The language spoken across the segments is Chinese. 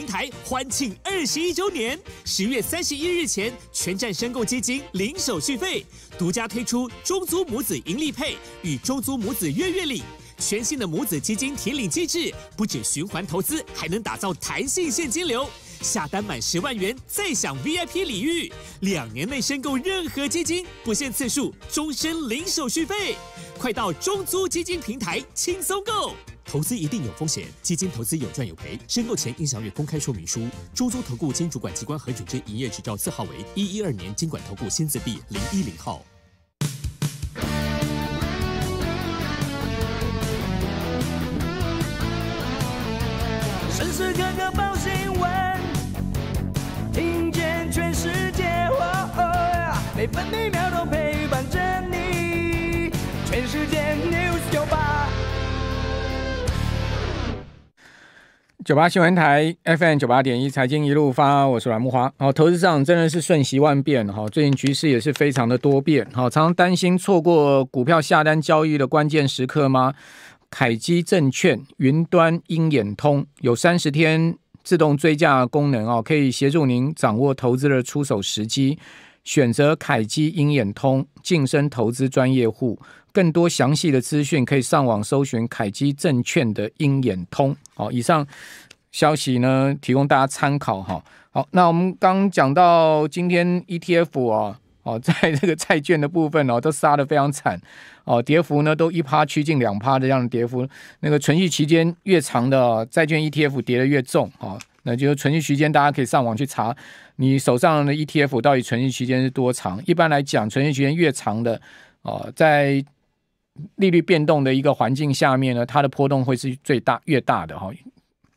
平台欢庆二十一周年，十月三十一日前全站申购基金零手续费，独家推出中租母子盈利配与中租母子月月领，全新的母子基金提领机制，不止循环投资，还能打造弹性现金流。下单满十万元再享 VIP 礼遇，两年内申购任何基金不限次数，终身零手续费。快到中租基金平台轻松购！投资一定有风险，基金投资有赚有赔。申购前应象阅公开说明书。猪猪投顾金主管机关核准证、营业执照字号为一一二年监管投顾新字第零一零号。报新闻，听见全世界，九八新闻台 FM 九八点一，财经一路发，我是蓝木华。好，投资上真的是瞬息万变，哈，最近局势也是非常的多变。好，常担心错过股票下单交易的关键时刻吗？凯基证券云端鹰眼通有三十天自动追价功能哦，可以协助您掌握投资的出手时机。选择凯基鹰眼通，晋升投资专业户。更多详细的资讯，可以上网搜寻凯基证券的鹰眼通。好，以上消息呢，提供大家参考哈。好，那我们刚讲到今天 ETF 啊，哦，在这个债券的部分呢，都杀的非常惨哦，跌幅呢都一趴趋近两趴的这样跌幅。那个存续期间越长的债券 ETF 跌得越重啊，那就是存续期间大家可以上网去查你手上的 ETF 到底存续期间是多长。一般来讲，存续期间越长的哦，在利率变动的一个环境下面呢，它的波动会是最大越大的哈，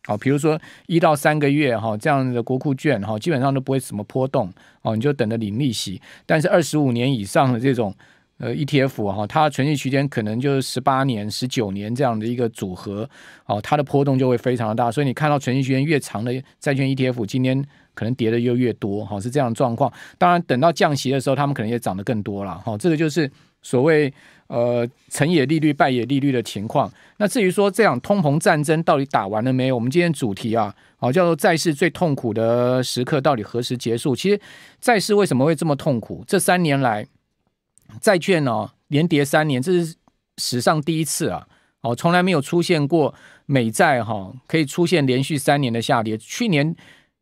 好，比如说一到三个月哈，这样的国库券哈，基本上都不会什么波动哦，你就等着领利息。但是二十五年以上的这种呃 ETF 哈，它存续期间可能就是十八年、十九年这样的一个组合哦，它的波动就会非常的大。所以你看到存续期间越长的债券 ETF，今天可能跌的又越多哈，是这样的状况。当然，等到降息的时候，他们可能也涨得更多了哈，这个就是。所谓呃成也利率败也利率的情况，那至于说这场通膨战争到底打完了没有？我们今天主题啊，哦叫做债市最痛苦的时刻到底何时结束？其实债市为什么会这么痛苦？这三年来债券呢连跌三年，这是史上第一次啊，哦从来没有出现过美债哈可以出现连续三年的下跌，去年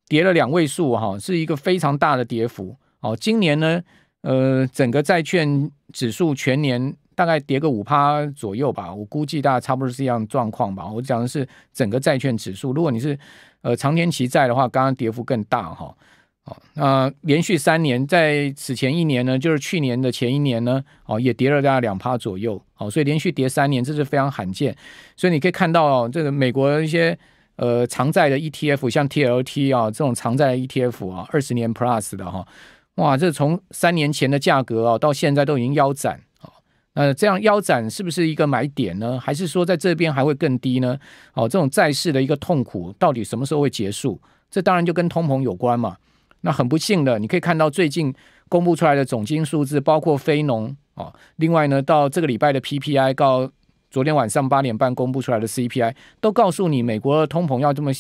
跌了两位数哈是一个非常大的跌幅，哦今年呢？呃，整个债券指数全年大概跌个五趴左右吧，我估计大概差不多是这样状况吧。我讲的是整个债券指数，如果你是呃长天期债的话，刚刚跌幅更大哈。哦，那连续三年，在此前一年呢，就是去年的前一年呢，哦也跌了大概两趴左右。哦，所以连续跌三年，这是非常罕见。所以你可以看到这个美国一些呃长债的 ETF，像 TLT 啊这种长债的 ETF 啊，二十年 plus 的哈。哇，这从三年前的价格啊，到现在都已经腰斩啊。那这样腰斩是不是一个买点呢？还是说在这边还会更低呢？哦，这种在世的一个痛苦到底什么时候会结束？这当然就跟通膨有关嘛。那很不幸的，你可以看到最近公布出来的总金数字，包括非农啊。另外呢，到这个礼拜的 PPI 告昨天晚上八点半公布出来的 CPI，都告诉你美国的通膨要这么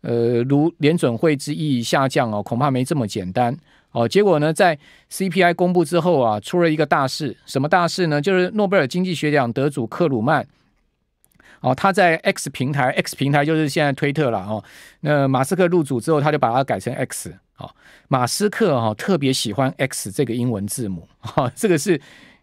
呃如联准会之意下降哦，恐怕没这么简单。哦，结果呢，在 CPI 公布之后啊，出了一个大事，什么大事呢？就是诺贝尔经济学奖得主克鲁曼，哦，他在 X 平台，X 平台就是现在推特了哦。那马斯克入主之后，他就把它改成 X，哦，马斯克哈特别喜欢 X 这个英文字母，哈，这个是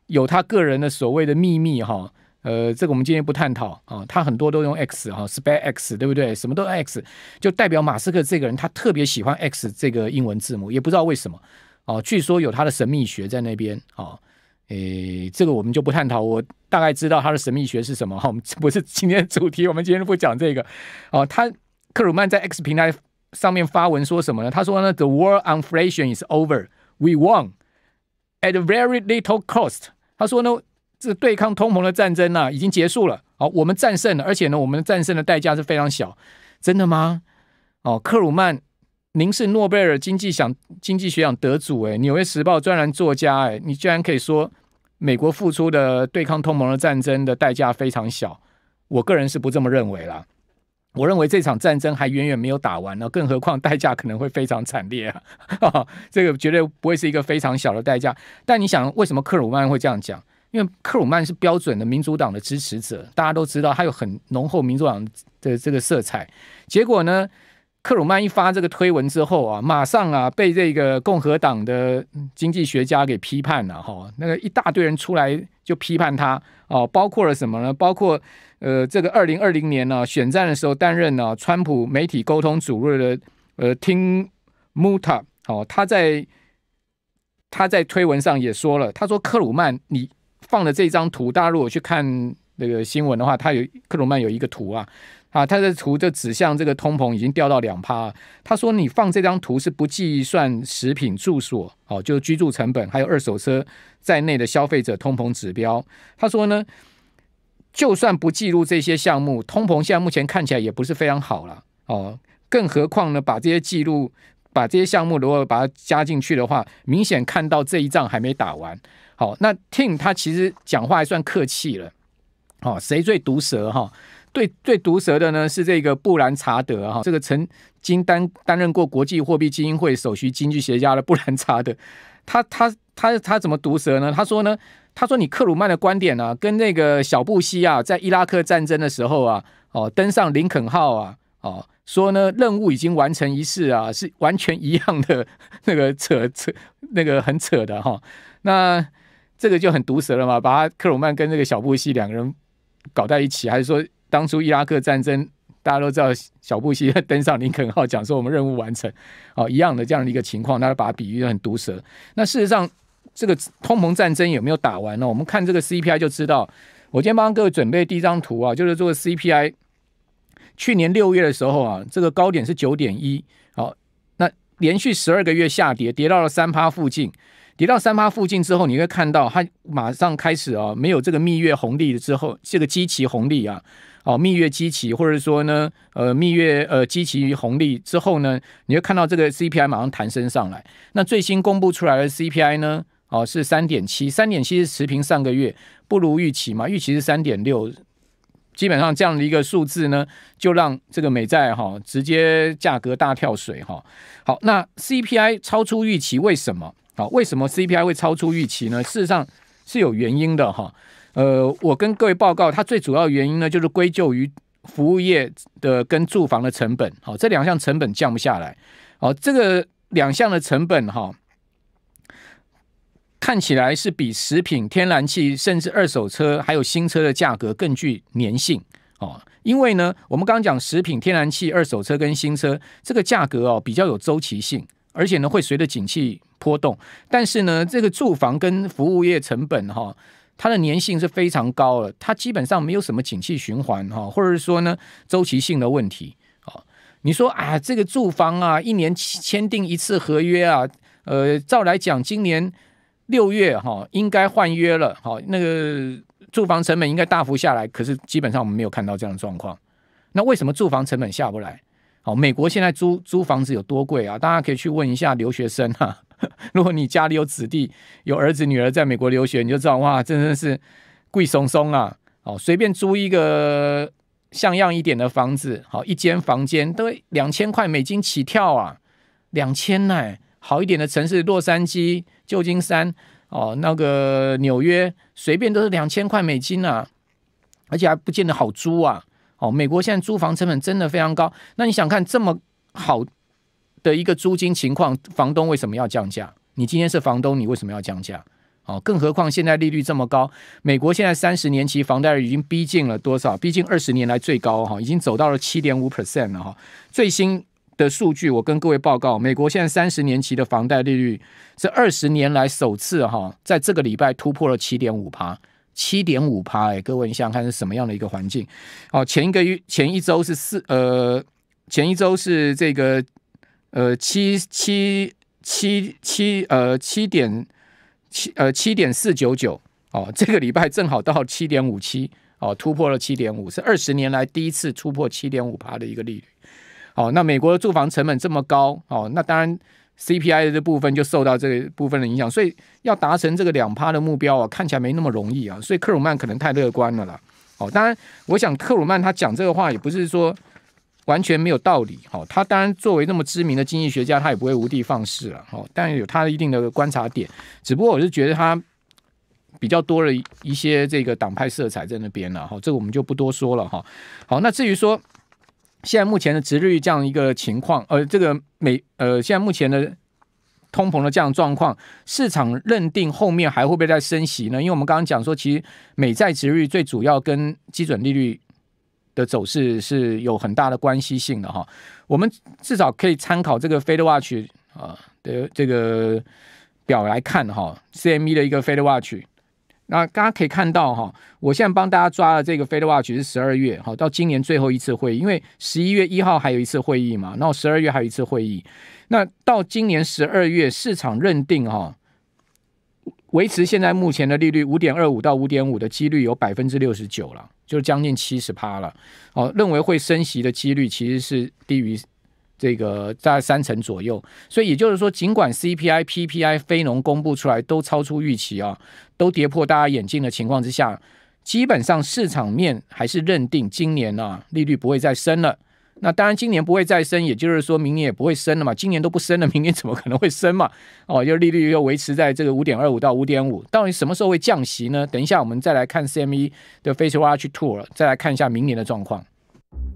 有他个人的所谓的秘密哈。呃，这个我们今天不探讨啊，他很多都用 X 啊 s p a r e X 对不对？什么都 X，就代表马斯克这个人他特别喜欢 X 这个英文字母，也不知道为什么哦。据说有他的神秘学在那边啊，诶，这个我们就不探讨。我大概知道他的神秘学是什么哈，我们不是今天主题，我们今天不讲这个哦。他克鲁曼在 X 平台上面发文说什么呢？他说呢，The war on inflation is over, we won at very little cost。他说呢。是对抗通膨的战争呢，已经结束了。好，我们战胜了，而且呢，我们战胜的代价是非常小，真的吗？哦，克鲁曼，您是诺贝尔经济奖、经济学奖得主，哎，纽约时报专栏作家，哎，你居然可以说美国付出的对抗通膨的战争的代价非常小？我个人是不这么认为啦。我认为这场战争还远远没有打完呢，更何况代价可能会非常惨烈啊！这个绝对不会是一个非常小的代价。但你想，为什么克鲁曼会这样讲？因为克鲁曼是标准的民主党的支持者，大家都知道他有很浓厚民主党的这个色彩。结果呢，克鲁曼一发这个推文之后啊，马上啊被这个共和党的经济学家给批判了哈。那个一大堆人出来就批判他哦，包括了什么呢？包括呃，这个二零二零年呢，选战的时候担任呢川普媒体沟通主任的呃，听穆塔哦，他在他在推文上也说了，他说克鲁曼你。放的这张图，大家如果去看那个新闻的话，它有克鲁曼有一个图啊，啊，他的图就指向这个通膨已经掉到两趴。他说你放这张图是不计算食品、住所哦，就居住成本还有二手车在内的消费者通膨指标。他说呢，就算不记录这些项目，通膨现在目前看起来也不是非常好了哦，更何况呢把这些记录。把这些项目如果把它加进去的话，明显看到这一仗还没打完。好，那 Tim 他其实讲话还算客气了。哦，谁最毒舌哈？对，最毒舌的呢是这个布兰查德哈。这个曾经担担任过国际货币基金会首席经济学家的布兰查德，他他他他怎么毒舌呢？他说呢，他说你克鲁曼的观点呢，跟那个小布希啊，在伊拉克战争的时候啊，哦，登上林肯号啊。哦，说呢任务已经完成一事啊，是完全一样的 那个扯扯，那个很扯的哈。那这个就很毒舌了嘛，把克鲁曼跟那个小布希两个人搞在一起，还是说当初伊拉克战争大家都知道，小布希登上林肯号讲说我们任务完成，哦一样的这样的一个情况，他把它比喻很毒舌。那事实上这个同盟战争有没有打完呢？我们看这个 CPI 就知道。我今天帮各位准备第一张图啊，就是做 CPI。去年六月的时候啊，这个高点是九点一，好，那连续十二个月下跌，跌到了三趴附近，跌到三趴附近之后，你会看到它马上开始啊，没有这个蜜月红利了之后，这个基期红利啊，哦，蜜月基期或者说呢，呃，蜜月呃基期红利之后呢，你会看到这个 CPI 马上弹升上来。那最新公布出来的 CPI 呢，哦，是三点七，三点七是持平上个月，不如预期嘛，预期是三点六。基本上这样的一个数字呢，就让这个美债哈直接价格大跳水哈。好，那 CPI 超出预期为什么？好，为什么 CPI 会超出预期呢？事实上是有原因的哈。呃，我跟各位报告，它最主要原因呢，就是归咎于服务业的跟住房的成本。好，这两项成本降不下来。好，这个两项的成本哈。看起来是比食品、天然气，甚至二手车还有新车的价格更具粘性哦，因为呢，我们刚刚讲食品、天然气、二手车跟新车这个价格哦比较有周期性，而且呢会随着景气波动。但是呢，这个住房跟服务业成本哈，它的粘性是非常高的，它基本上没有什么景气循环哈，或者是说呢周期性的问题你说啊，这个住房啊，一年签订一次合约啊，呃，照来讲今年。六月哈应该换约了，好那个住房成本应该大幅下来，可是基本上我们没有看到这样的状况。那为什么住房成本下不来？好，美国现在租租房子有多贵啊？大家可以去问一下留学生啊。如果你家里有子弟有儿子女儿在美国留学，你就知道哇，真的是贵松松啊！哦，随便租一个像样一点的房子，好一间房间都两千块美金起跳啊，两千呢。好一点的城市洛杉矶。旧金山，哦，那个纽约，随便都是两千块美金啊，而且还不见得好租啊，哦，美国现在租房成本真的非常高。那你想看这么好的一个租金情况，房东为什么要降价？你今天是房东，你为什么要降价？哦，更何况现在利率这么高，美国现在三十年期房贷已经逼近了多少？逼近二十年来最高哈，已经走到了七点五 percent 了哈，最新。的数据，我跟各位报告，美国现在三十年期的房贷利率是二十年来首次哈，在这个礼拜突破了七点五趴，七点五趴。哎，各位你想看是什么样的一个环境？哦，前一个月前一周是四呃，前一周是这个呃七七七七呃七点七呃七点四九九哦，这个礼拜正好到七点五七哦，突破了七点五，是二十年来第一次突破七点五趴的一个利率。好，那美国的住房成本这么高，哦，那当然 CPI 的这部分就受到这个部分的影响，所以要达成这个两趴的目标啊，看起来没那么容易啊，所以克鲁曼可能太乐观了啦。哦，当然，我想克鲁曼他讲这个话也不是说完全没有道理，哦，他当然作为那么知名的经济学家，他也不会无的放矢了，哦，但有他一定的观察点，只不过我是觉得他比较多了一些这个党派色彩在那边了，哈，这个我们就不多说了，哈。好，那至于说。现在目前的值率这样一个情况，呃，这个美呃，现在目前的通膨的这样状况，市场认定后面还会不会再升息呢？因为我们刚刚讲说，其实美债值率最主要跟基准利率的走势是有很大的关系性的哈。我们至少可以参考这个 Fed Watch 啊的这个表来看哈，CME 的一个 Fed Watch。那大家可以看到哈，我现在帮大家抓的这个 Fed Watch 是十二月哈，到今年最后一次会议，因为十一月一号还有一次会议嘛，然后十二月还有一次会议。那到今年十二月，市场认定哈，维持现在目前的利率五点二五到五点五的几率有百分之六十九了，就将近七十趴了。哦，认为会升息的几率其实是低于。这个在三成左右，所以也就是说，尽管 CPI、PPI、非农公布出来都超出预期啊，都跌破大家眼镜的情况之下，基本上市场面还是认定今年啊利率不会再升了。那当然，今年不会再升，也就是说明年也不会升了嘛。今年都不升了，明年怎么可能会升嘛？哦，就利率又维持在这个五点二五到五点五。到底什么时候会降息呢？等一下我们再来看 CME 的 f a c e Watch Tour，再来看一下明年的状况。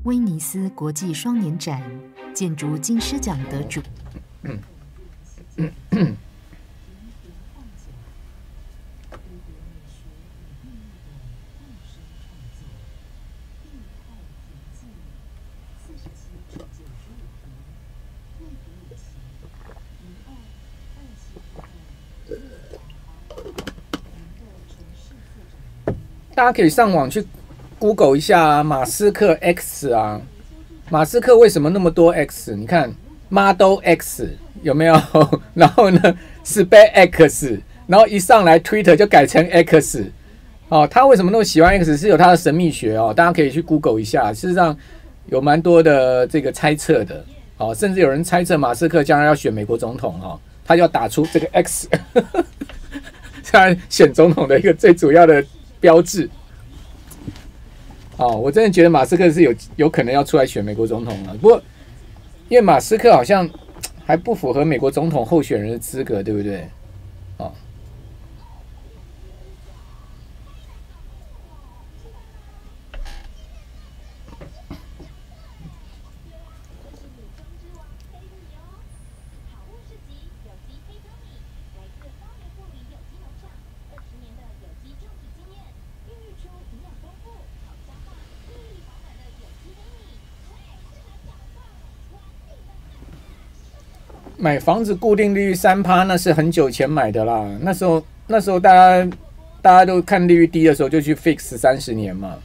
威尼斯国际双年展建筑金狮奖得主。大家可以上网去。Google 一下马斯克 X 啊，马斯克为什么那么多 X？你看 Model X 有没有？然后呢，Space X，然后一上来 Twitter 就改成 X，哦，他为什么那么喜欢 X？是有他的神秘学哦，大家可以去 Google 一下，事实上有蛮多的这个猜测的，哦，甚至有人猜测马斯克将来要选美国总统哦，他就要打出这个 X，他 选总统的一个最主要的标志。哦，我真的觉得马斯克是有有可能要出来选美国总统了。不过，因为马斯克好像还不符合美国总统候选人的资格，对不对？买房子固定利率三趴，那是很久前买的啦。那时候那时候大家大家都看利率低的时候就去 fix 三十年嘛。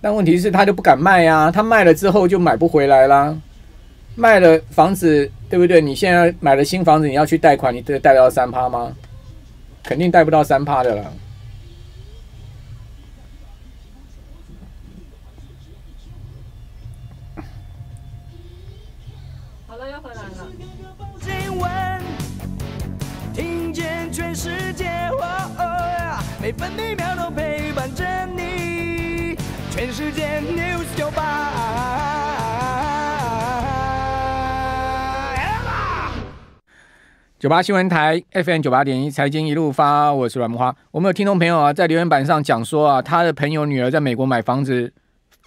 但问题是，他就不敢卖呀。他卖了之后就买不回来啦。卖了房子，对不对？你现在买了新房子，你要去贷款，你得贷到三趴吗？肯定贷不到三趴的了。又回来了。听见全世界，每分每秒都陪伴着你。全世界 News 九八，九八新闻台 FM 九八点一，财经一路发。我是阮木花。我们有听众朋友啊，在留言板上讲说啊，他的朋友女儿在美国买房子。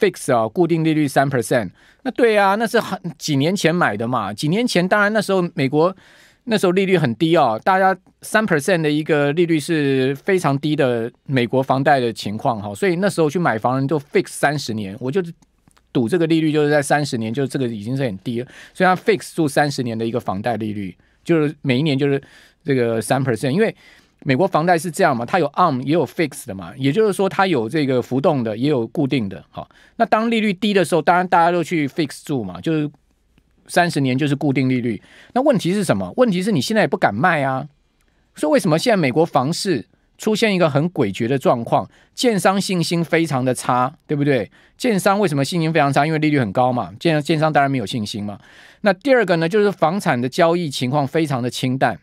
fix 啊，固定利率三 percent，那对啊，那是很几年前买的嘛。几年前，当然那时候美国那时候利率很低哦，大家三 percent 的一个利率是非常低的美国房贷的情况哈，所以那时候去买房人都 fix 三十年，我就赌这个利率就是在三十年，就是这个已经是很低了，所以它 fix 住三十年的一个房贷利率就是每一年就是这个三 percent，因为。美国房贷是这样嘛？它有 ARM 也有 FIX 的嘛？也就是说，它有这个浮动的，也有固定的。好，那当利率低的时候，当然大家都去 FIX 住嘛，就是三十年就是固定利率。那问题是什么？问题是你现在也不敢卖啊。说为什么现在美国房市出现一个很诡谲的状况？建商信心非常的差，对不对？建商为什么信心非常差？因为利率很高嘛，建建商当然没有信心嘛。那第二个呢，就是房产的交易情况非常的清淡。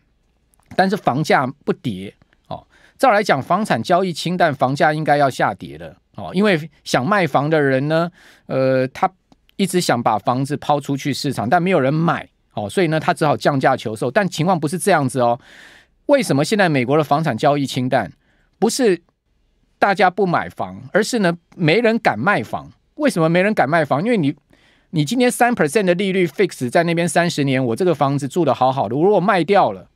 但是房价不跌哦，照来讲，房产交易清淡，房价应该要下跌的哦，因为想卖房的人呢，呃，他一直想把房子抛出去市场，但没有人买哦，所以呢，他只好降价求售。但情况不是这样子哦，为什么现在美国的房产交易清淡？不是大家不买房，而是呢，没人敢卖房。为什么没人敢卖房？因为你，你今天三 percent 的利率 fix 在那边三十年，我这个房子住的好好的，如果卖掉了。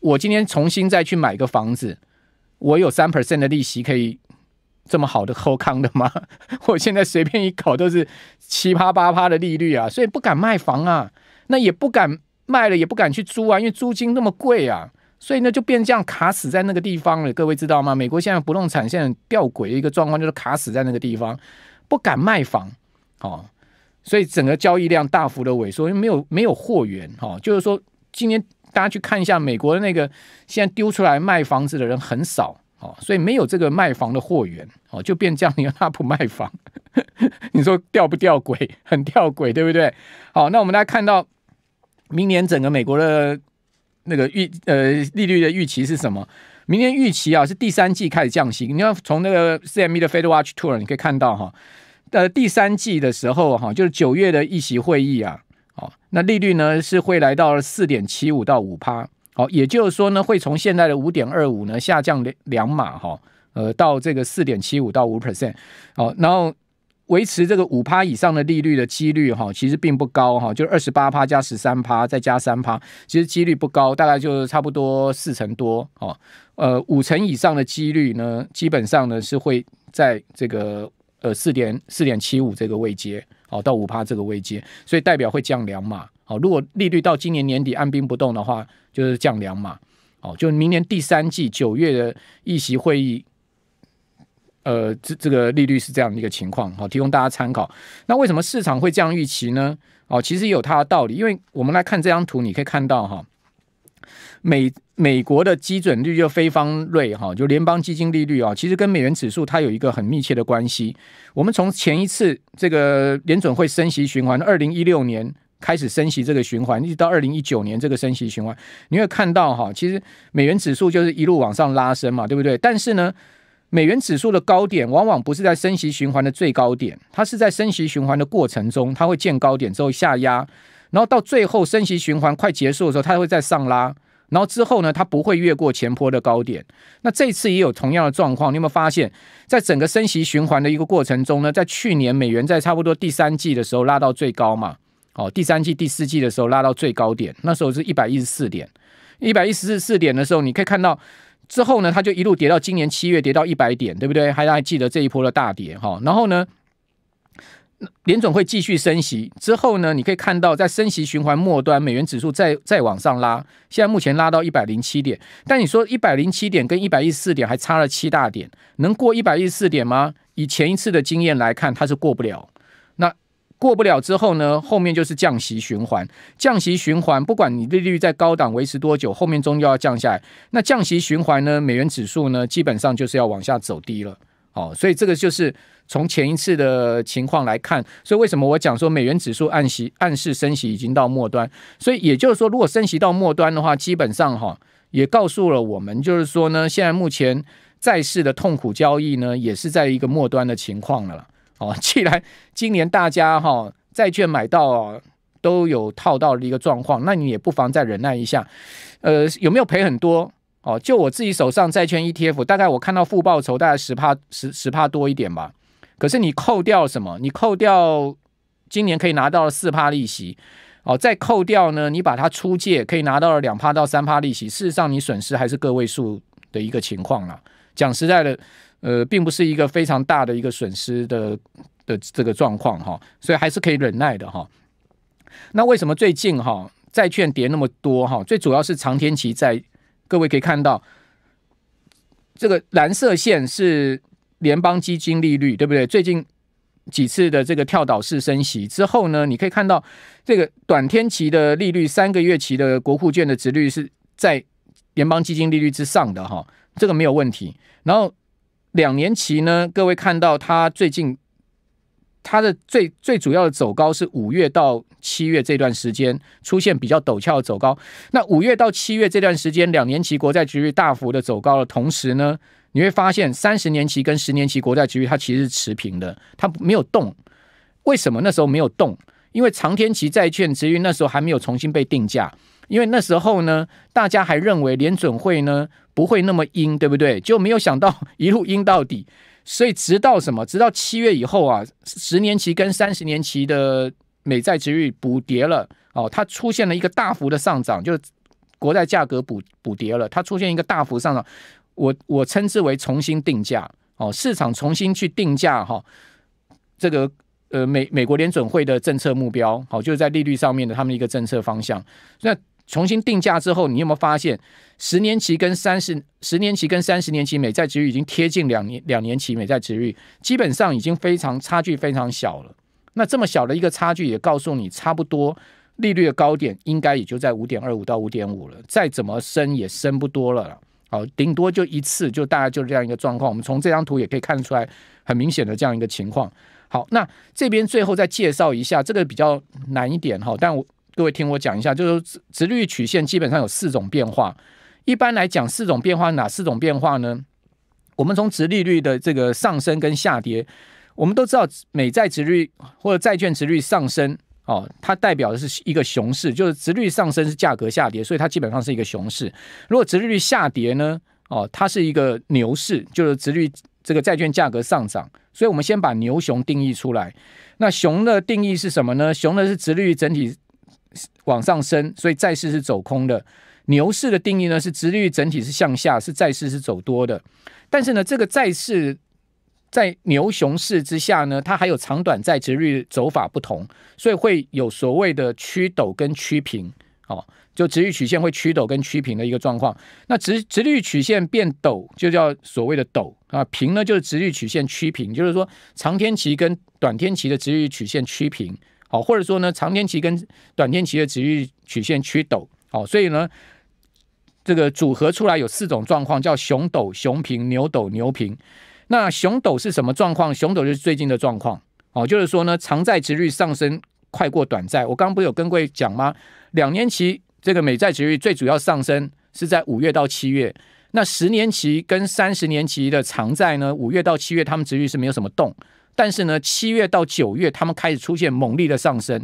我今天重新再去买个房子，我有三 percent 的利息可以这么好的 h 康的吗？我现在随便一搞都是七八八八的利率啊，所以不敢卖房啊，那也不敢卖了，也不敢去租啊，因为租金那么贵啊，所以呢就变这样卡死在那个地方了。各位知道吗？美国现在不动产现在吊诡的一个状况就是卡死在那个地方，不敢卖房哦，所以整个交易量大幅的萎缩，因为没有没有货源哦，就是说今天。大家去看一下美国的那个，现在丢出来卖房子的人很少哦，所以没有这个卖房的货源哦，就变这样，也拉不卖房。你说掉不掉轨？很掉轨，对不对？好，那我们来看到明年整个美国的那个预呃利率的预期是什么？明年预期啊是第三季开始降息。你要从那个 CME 的 Federal Watch Tour 你可以看到哈，呃第三季的时候哈，就是九月的议席会议啊。哦，那利率呢是会来到四点七五到五趴，哦，也就是说呢会从现在的五点二五呢下降两两码哈，呃到这个四点七五到五 percent，哦，然后维持这个五趴以上的利率的几率哈，其实并不高哈，就二十八趴加十三趴再加三趴，其实几率不高，大概就差不多四成多，哦，呃五成以上的几率呢，基本上呢是会在这个呃四点四点七五这个位阶。哦，到五趴这个位阶，所以代表会降两码。哦，如果利率到今年年底按兵不动的话，就是降两码。哦，就明年第三季九月的议席会议，呃，这这个利率是这样的一个情况。好，提供大家参考。那为什么市场会这样预期呢？哦，其实有它的道理，因为我们来看这张图，你可以看到哈，每。美国的基准率就非方瑞哈，就联邦基金利率啊，其实跟美元指数它有一个很密切的关系。我们从前一次这个联准会升息循环，二零一六年开始升息这个循环，一直到二零一九年这个升息循环，你会看到哈，其实美元指数就是一路往上拉升嘛，对不对？但是呢，美元指数的高点往往不是在升息循环的最高点，它是在升息循环的过程中，它会见高点之后下压，然后到最后升息循环快结束的时候，它会再上拉。然后之后呢，它不会越过前坡的高点。那这次也有同样的状况，你有没有发现，在整个升息循环的一个过程中呢？在去年美元在差不多第三季的时候拉到最高嘛？哦，第三季第四季的时候拉到最高点，那时候是一百一十四点，一百一十四点的时候你可以看到，之后呢，它就一路跌到今年七月跌到一百点，对不对？还还记得这一波的大跌哈？然后呢？联总会继续升息之后呢？你可以看到，在升息循环末端，美元指数再再往上拉，现在目前拉到一百零七点。但你说一百零七点跟一百一十四点还差了七大点，能过一百一十四点吗？以前一次的经验来看，它是过不了。那过不了之后呢？后面就是降息循环，降息循环，不管你利率在高档维持多久，后面终究要降下来。那降息循环呢？美元指数呢？基本上就是要往下走低了。哦，所以这个就是从前一次的情况来看，所以为什么我讲说美元指数按息、暗示升息已经到末端？所以也就是说，如果升息到末端的话，基本上哈也告诉了我们，就是说呢，现在目前债市的痛苦交易呢，也是在一个末端的情况了。哦，既然今年大家哈债券买到都有套到的一个状况，那你也不妨再忍耐一下。呃，有没有赔很多？哦，就我自己手上债券 ETF，大概我看到负报酬大概十帕十十帕多一点吧。可是你扣掉什么？你扣掉今年可以拿到四帕利息，哦，再扣掉呢，你把它出借可以拿到两帕到三帕利息。事实上，你损失还是个位数的一个情况啦。讲实在的，呃，并不是一个非常大的一个损失的的这个状况哈，所以还是可以忍耐的哈。那为什么最近哈债券跌那么多哈？最主要是常天奇在。各位可以看到，这个蓝色线是联邦基金利率，对不对？最近几次的这个跳岛式升息之后呢，你可以看到这个短天期的利率，三个月期的国库券的值率是在联邦基金利率之上的哈，这个没有问题。然后两年期呢，各位看到它最近。它的最最主要的走高是五月到七月这段时间出现比较陡峭走高。那五月到七月这段时间，两年期国债局率大幅的走高了，同时呢，你会发现三十年期跟十年期国债局率它其实是持平的，它没有动。为什么那时候没有动？因为长天期债券利率那时候还没有重新被定价，因为那时候呢，大家还认为联准会呢不会那么阴，对不对？就没有想到一路阴到底。所以，直到什么？直到七月以后啊，十年期跟三十年期的美债值率补跌了哦，它出现了一个大幅的上涨，就是国债价格补补跌了，它出现一个大幅上涨，我我称之为重新定价哦，市场重新去定价哈，这个呃美美国联准会的政策目标好，就是在利率上面的他们一个政策方向，那。重新定价之后，你有没有发现十年期跟三十十年期跟三十年期美债值率已经贴近两年两年期美债值率，基本上已经非常差距非常小了。那这么小的一个差距，也告诉你差不多利率的高点应该也就在五点二五到五点五了，再怎么升也升不多了。好，顶多就一次，就大概就是这样一个状况。我们从这张图也可以看出来，很明显的这样一个情况。好，那这边最后再介绍一下，这个比较难一点哈，但我。各位听我讲一下，就是说，殖率曲线基本上有四种变化。一般来讲，四种变化哪四种变化呢？我们从直利率的这个上升跟下跌，我们都知道，美债直率或者债券直率上升，哦，它代表的是一个熊市，就是直率上升是价格下跌，所以它基本上是一个熊市。如果直利率下跌呢，哦，它是一个牛市，就是直率这个债券价格上涨。所以我们先把牛熊定义出来。那熊的定义是什么呢？熊的是直率整体。往上升，所以债市是走空的。牛市的定义呢，是殖利率整体是向下，是债市是走多的。但是呢，这个债市在牛熊市之下呢，它还有长短债殖率走法不同，所以会有所谓的曲陡跟曲平。哦，就殖率曲线会曲陡跟曲平的一个状况。那殖殖率曲线变陡，就叫所谓的陡啊；平呢，就是殖率曲线曲平，就是说长天期跟短天期的殖率曲线曲平。好，或者说呢，长天期跟短天期的殖域曲线趋陡，好，所以呢，这个组合出来有四种状况，叫熊陡、熊平、牛陡、牛平。那熊陡是什么状况？熊陡就是最近的状况，哦，就是说呢，长债值率上升快过短债。我刚刚不有跟各位讲吗？两年期这个美债值率最主要上升是在五月到七月，那十年期跟三十年期的长债呢，五月到七月它们值率是没有什么动。但是呢，七月到九月，他们开始出现猛力的上升，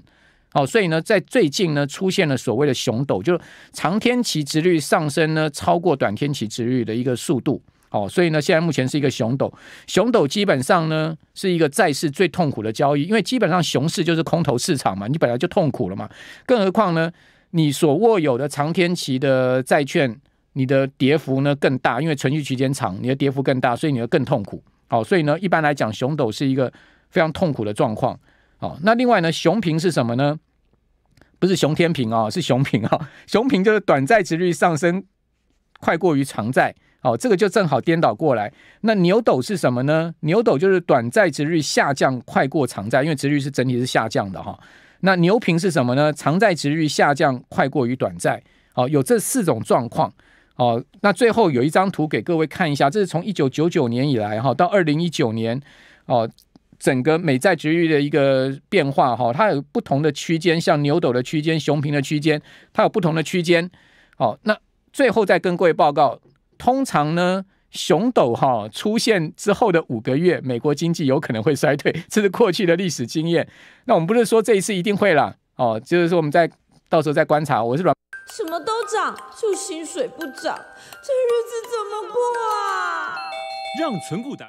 哦，所以呢，在最近呢，出现了所谓的熊斗，就是长天期值率上升呢，超过短天期值率的一个速度，哦，所以呢，现在目前是一个熊斗，熊斗基本上呢，是一个债市最痛苦的交易，因为基本上熊市就是空头市场嘛，你本来就痛苦了嘛，更何况呢，你所握有的长天期的债券，你的跌幅呢更大，因为存续期间长，你的跌幅更大，所以你会更痛苦。哦，所以呢，一般来讲，熊斗是一个非常痛苦的状况。哦，那另外呢，熊平是什么呢？不是熊天平啊，是熊平啊。熊平就是短债值率上升快过于长债。哦，这个就正好颠倒过来。那牛斗是什么呢？牛斗就是短债值率下降快过长债，因为值率是整体是下降的哈。那牛平是什么呢？长债值率下降快过于短债。好，有这四种状况。哦，那最后有一张图给各位看一下，这是从一九九九年以来哈，到二零一九年，哦，整个美债殖郁的一个变化哈，它有不同的区间，像牛斗的区间、熊平的区间，它有不同的区间。哦，那最后再跟各位报告，通常呢，熊斗哈出现之后的五个月，美国经济有可能会衰退，这是过去的历史经验。那我们不是说这一次一定会啦，哦，就是说我们在到时候再观察。我是阮。什么都涨，就薪水不涨，这日子怎么过啊？让存股的。